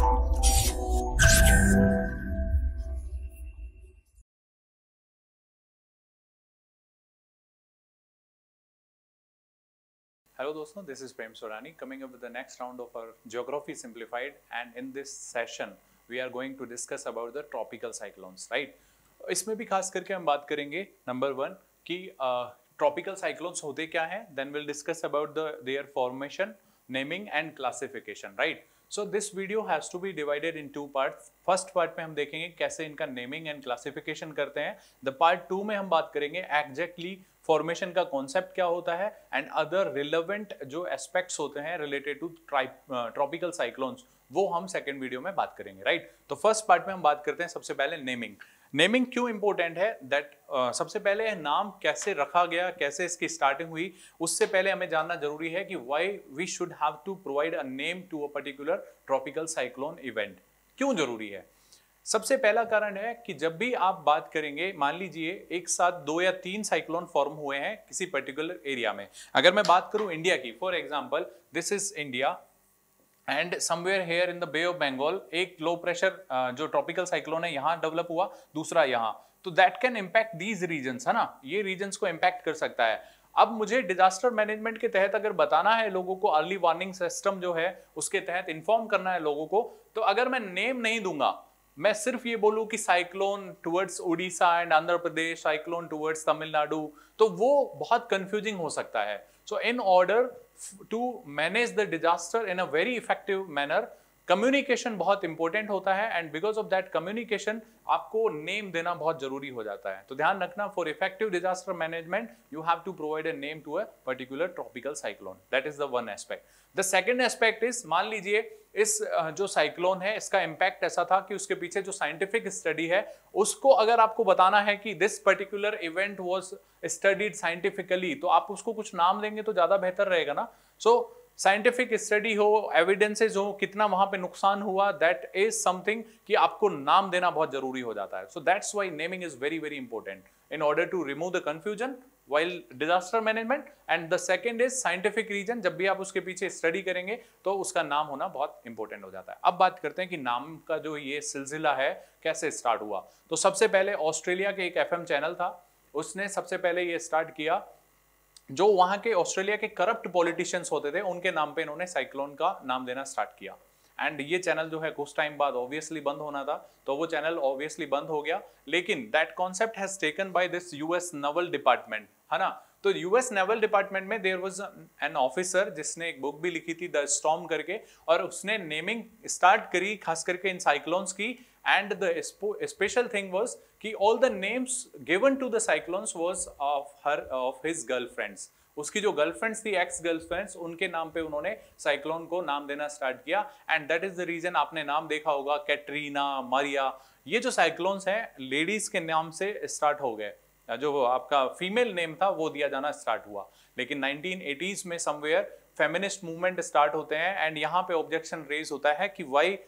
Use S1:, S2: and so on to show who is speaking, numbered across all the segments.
S1: Hello dosto, this is Prem Sorani coming up with the next round of our Geography Simplified and in this session we are going to discuss about the tropical cyclones, right? इसमें भी खास करके हम बात करेंगे number one कि tropical cyclones होते क्या हैं then will discuss about the their formation naming and classification right so this video has to be divided into part first part में हम देखेंगे कैसे इनका नेमिंग एंड क्लासिफिकेशन करते हैं द पार्ट टू में हम बात करेंगे एग्जैक्टली फॉर्मेशन का कॉन्सेप्ट क्या होता है एंड अदर रिलेवेंट जो एस्पेक्ट्स होते हैं रिलेटेड टू ट्रॉपिकल साइक्लोन्स वो हम सेकेंड वीडियो में बात करेंगे राइट right? तो फर्स्ट पार्ट में हम बात करते हैं सबसे पहले नेमिंग नेमिंग क्यों इंपॉर्टेंट है दैट uh, सबसे पहले नाम कैसे रखा गया कैसे इसकी स्टार्टिंग हुई उससे पहले हमें जानना जरूरी है कि why we should have to provide a name to a particular tropical cyclone event क्यों जरूरी है सबसे पहला कारण है कि जब भी आप बात करेंगे मान लीजिए एक साथ दो या तीन साइक्लोन फॉर्म हुए हैं किसी पर्टिकुलर एरिया में अगर मैं बात करूं इंडिया की for example this is India and somewhere here in the Bay of Bengal एक लो प्रेशर uh, जो ट्रॉपिकल साइक्लोन है यहाँ डेवलप हुआ दूसरा यहाँ तो that can impact these region है ना ये रीजन को इम्पैक्ट कर सकता है अब मुझे डिजास्टर मैनेजमेंट के तहत अगर बताना है लोगों को अर्ली वार्निंग सिस्टम जो है उसके तहत इन्फॉर्म करना है लोगों को तो अगर मैं नेम नहीं दूंगा मैं सिर्फ ये बोलू कि cyclone towards Orissa and Andhra Pradesh cyclone towards Tamil Nadu तो वो बहुत कंफ्यूजिंग हो सकता है so in order to manage the disaster in a very effective manner communication बहुत इंपॉर्टेंट होता है and because of that communication आपको नेम देना बहुत जरूरी हो जाता है तो ध्यान रखना for effective disaster management you have to provide a name to a particular tropical cyclone that is the one aspect the second aspect is मान लीजिए इस जो साइक्लोन है इसका इम्पैक्ट ऐसा था कि उसके पीछे जो साइंटिफिक स्टडी है उसको अगर आपको बताना है कि this particular event was studied scientifically तो आप उसको कुछ नाम देंगे तो ज़्यादा बेहतर रहेगा ना सो साइंटिफिक स्टडी हो एविडेंसेज हो कितना वहां पे नुकसान हुआ दैट इज समथिंग कि आपको नाम देना बहुत जरूरी हो जाता है so that's why naming is very very important in order to remove the confusion while disaster management and the second is scientific reason जब भी आप उसके पीछे स्टडी करेंगे तो उसका नाम होना बहुत इंपॉर्टेंट हो जाता है अब बात करते हैं कि नाम का जो ये सिलसिला है कैसे स्टार्ट हुआ तो सबसे पहले ऑस्ट्रेलिया के एक एफ चैनल था उसने सबसे पहले ये स्टार्ट किया जो वहां के ऑस्ट्रेलिया के करप्ट पॉलिटिशियंस होते थे उनके नाम पे इन्होंने साइक्लोन का नाम देना स्टार्ट किया एंड ये चैनल जो है कुछ टाइम बाद ऑब्वियसली बंद होना था तो वो चैनल ऑब्वियसली बंद हो गया लेकिन that concept has taken by this US naval department है ना तो यूएस नेवल डिपार्टमेंट में देर वॉज एन ऑफिसर जिसने एक बुक भी लिखी थी द स्टॉम करके और उसने नेमिंग स्टार्ट करी खास करके इन साइक्लोन्स की and the special thing was कि all the names given to the cyclones was of her of his girlfriends उसकी जो गर्लफ्रेंड्स थी एक्स गर्लफ्रेंड्स उनके नाम पे उन्होंने साइक्लोन को नाम देना स्टार्ट किया and that is the reason आपने नाम देखा होगा कैटरीना मारिया ये जो साइक्लोन्स हैं लेडीज के नाम से स्टार्ट हो गए जो आपका फीमेल नेम था वो दिया जाना स्टार्ट हुआ लेकिन 1980s में समवेयर फेमिनिस्ट मूवमेंट स्टार्ट होते हैं एंड यहाँ पे ऑब्जेक्शन रेज होता है कि वाई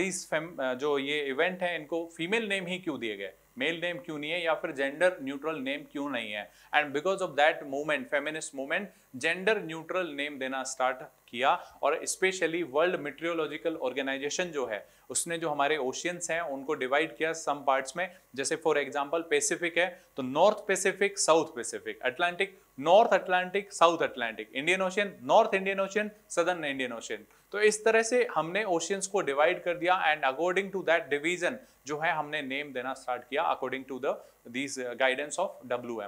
S1: दिस uh, uh, जो ये इवेंट है इनको फीमेल नेम ही क्यों दिए गए मेल नेम क्यों नहीं है या फिर जेंडर न्यूट्रल नेम क्यों नहीं है and because of that movement feminist movement gender neutral name देना स्टार्ट किया और स्पेशली वर्ल्ड मेट्रियोलॉजिकल ऑर्गेनाइजेशन जो है उसने जो हमारे ओशियंस हैं उनको डिवाइड किया सम पार्ट्स में जैसे फॉर एग्जांपल पैसिफिक है तो North Pacific South Pacific Atlantic North Atlantic South Atlantic Indian Ocean North Indian Ocean Southern Indian Ocean तो इस तरह से हमने ओशियंस को डिवाइड कर दिया and according to that division जो है हमने नेम देना स्टार्ट किया according to the these guidance of W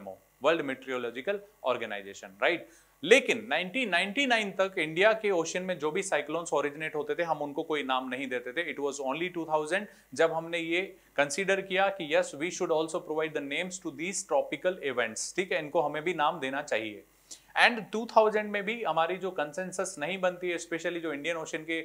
S1: world meteorological organization right लेकिन 1999 तक इंडिया के ओशन में जो भी साइक्लोन्स ओरिजिनेट होते थे हम उनको कोई नाम नहीं देते थे इट वाज ओनली 2000 जब हमने ये कंसीडर किया कि yes we should also provide the names to these tropical events ठीक है इनको हमें भी नाम देना चाहिए एंड 2000 में भी हमारी जो कंसेंसस नहीं बनती है स्पेशली जो इंडियन ओशन के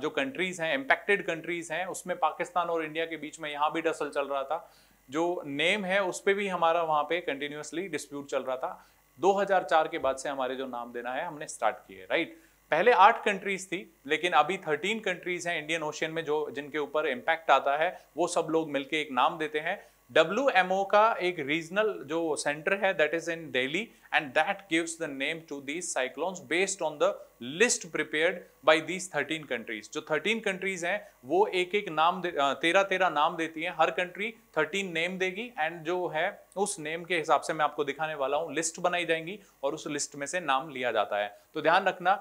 S1: जो कंट्रीज हैं इम्पैक्टेड कंट्रीज हैं उसमें पाकिस्तान और इंडिया के बीच में यहाँ भी डसल चल रहा था जो नेम है उस पर भी हमारा वहाँ पे कंटिन्यूसली डिस्प्यूट चल रहा था 2004 के बाद से हमारे जो नाम देना है हमने स्टार्ट किए राइट पहले आठ कंट्रीज थी लेकिन अभी थर्टीन कंट्रीज हैं इंडियन ओशियन में जो जिनके ऊपर इम्पैक्ट आता है वो सब लोग मिलके एक नाम देते हैं डब्ल्यू एम ओ का एक रीजनल जो सेंटर है that is in Delhi and that gives the name to these cyclones based on the list prepared by these thirteen countries जो थर्टीन कंट्रीज हैं वो एक एक नाम तेरह तेरह नाम देती हैं हर कंट्री थर्टीन नेम देगी एंड जो है उस नेम के हिसाब से मैं आपको दिखाने वाला हूँ लिस्ट बनाई जाएंगी और उस लिस्ट में से नाम लिया जाता है तो ध्यान रखना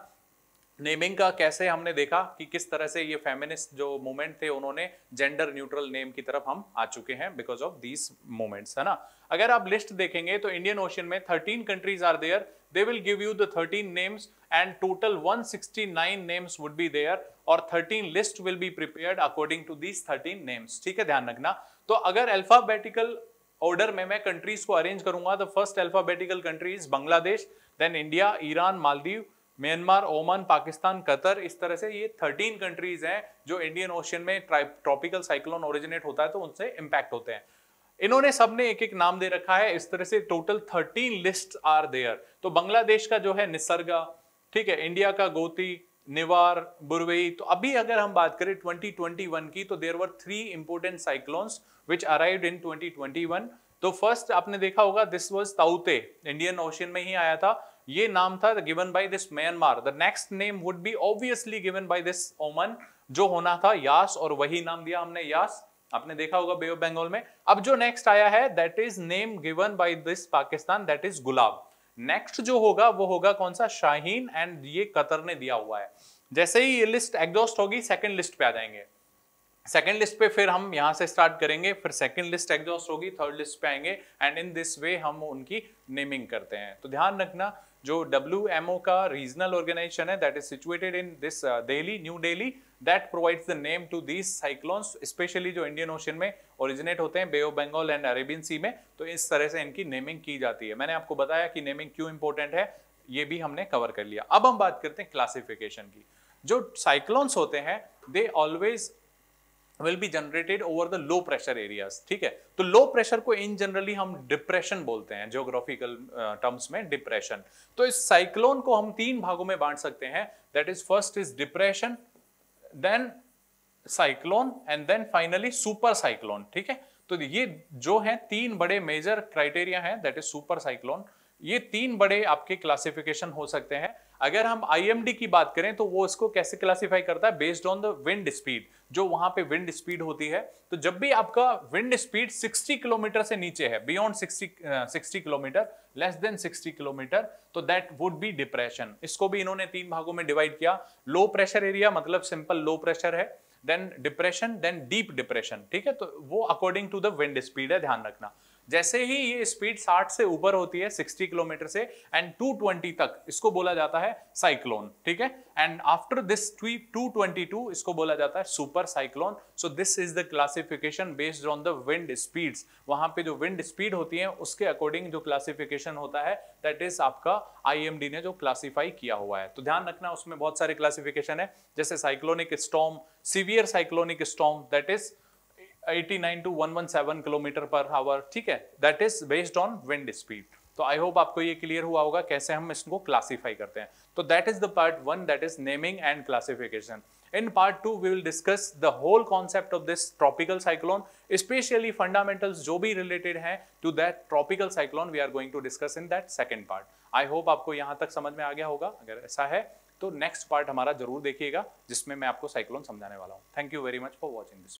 S1: नेमिंग का कैसे हमने देखा कि किस तरह से ये फेमिनिस्ट जो मूवमेंट थे उन्होंने जेंडर न्यूट्रल नेम की तरफ हम आ चुके हैं बिकॉज ऑफ दीज मूवमेंट्स है ना अगर आप लिस्ट देखेंगे तो इंडियन ओशन में thirteen countries are there they will give you thirteen names and total nine names would be there और thirteen list will be prepare according to these thirteen names ठीक है ध्यान रखना तो अगर अल्फाबेटिकल ऑर्डर में मैं कंट्रीज को अरेंज करूंगा तो first alphabetical countries Bangladesh then India Iran Maldives Myanmar Oman Pakistan Qatar इस तरह से ये थर्टीन कंट्रीज हैं जो इंडियन ओशन में ट्रॉपिकल साइक्लोन ओरिजिनेट होता है तो उनसे इम्पैक्ट होते हैं इन्होंने सबने एक एक नाम दे रखा है इस तरह से total thirteen list are there तो बांग्लादेश का जो है निसर्गा ठीक है इंडिया का गोती निवार बुरवेई तो अभी अगर हम बात करें ट्वेंटी ट्वेंटी वन की तो there were three important cyclones which arrive in twenty twenty one तो फर्स्ट आपने देखा होगा दिस वॉज ताउते इंडियन ओशियन में ही आया था ये नाम था given by this Myanmar the next name would be obviously given by this Oman जो होना था यास और वही नाम दिया हमने यास आपने देखा होगा बे ऑफ बंगाल में अब जो नेक्स्ट आया है that is name given by this Pakistan that is Gulab next जो होगा वो होगा कौन सा शाहीन एंड ये कतर ने दिया हुआ है जैसे ही ये लिस्ट एग्जॉस्ट होगी सेकंड लिस्ट पे आ जाएंगे सेकेंड लिस्ट पे फिर हम यहाँ से स्टार्ट करेंगे फिर सेकेंड लिस्ट एग्जॉस्ट होगी थर्ड लिस्ट पे आएंगे एंड इन दिस वे हम उनकी नेमिंग करते हैं तो ध्यान रखना जो डब्ल्यू का रीजनल ऑर्गेनाइजेशन है that is situated in this Delhi New Delhi that provides the name to these cyclones specially जो इंडियन ओशन में ओरिजिनेट होते हैं Bay of Bengal and Arabian Sea में तो इस तरह से इनकी नेमिंग की जाती है मैंने आपको बताया कि नेमिंग क्यों इंपॉर्टेंट है ये भी हमने कवर कर लिया अब हम बात करते हैं क्लासिफिकेशन की जो साइक्लोन्स होते हैं they always will be generated over the low pressure areas ठीक है तो लो प्रेशर को इन जनरली हम डिप्रेशन बोलते हैं जियोग्राफिकल टर्म्स uh, में डिप्रेशन तो इस साइक्लोन को हम तीन भागों में बांट सकते हैं that is first is depression then cyclone and then finally super cyclone ठीक है तो ये जो है तीन बड़े मेजर क्राइटेरिया है दैट इज सुपर साइक्लोन ये तीन बड़े आपके क्लासिफिकेशन हो सकते हैं अगर हम आईएमडी की बात करें तो वो इसको कैसे क्लासिफाई करता है based on the wind speed जो वहां पे विंड स्पीड होती है तो जब भी आपका विंड स्पीड 60 किलोमीटर से नीचे है beyond 60 60 kilometre less than 60 kilometre तो दैट वुड बी डिप्रेशन इसको भी इन्होंने तीन भागों में डिवाइड किया लो प्रेशर एरिया मतलब सिंपल लो प्रेशर है then depression then deep depression ठीक है तो वो according to the wind speed है ध्यान रखना जैसे ही ये स्पीड 60 से ऊपर होती है 60 किलोमीटर से एंड 220 तक इसको बोला जाता है साइक्लोन ठीक है एंड आफ्टर दिस स्वीप 222 इसको बोला जाता है super cyclone so this is the classification based on the wind speeds वहां पे जो विंड स्पीड होती है उसके अकॉर्डिंग जो क्लासिफिकेशन होता है दैट इज आपका आई ने जो क्लासिफाई किया हुआ है तो ध्यान रखना उसमें बहुत सारे क्लासिफिकेशन है जैसे cyclonic storm severe cyclonic storm that is eighty kilometre per hour ठीक है that is based on wind speed तो आई होप आपको ये क्लियर हुआ होगा कैसे हम इसको क्लासीफाई करते हैं तो that is the part one that is naming and classification in part two we will discuss the whole concept of this tropical cyclone specially fundamentals जो भी रिलेटेड है to that tropical cyclone we are going to discuss in that second part I hope आपको यहां तक समझ में आ गया होगा अगर ऐसा है तो नेक्स्ट पार्ट हमारा जरूर देखिएगा जिसमें मैं आपको साइक्लोन समझाने वाला हूँ thank you very much for watching this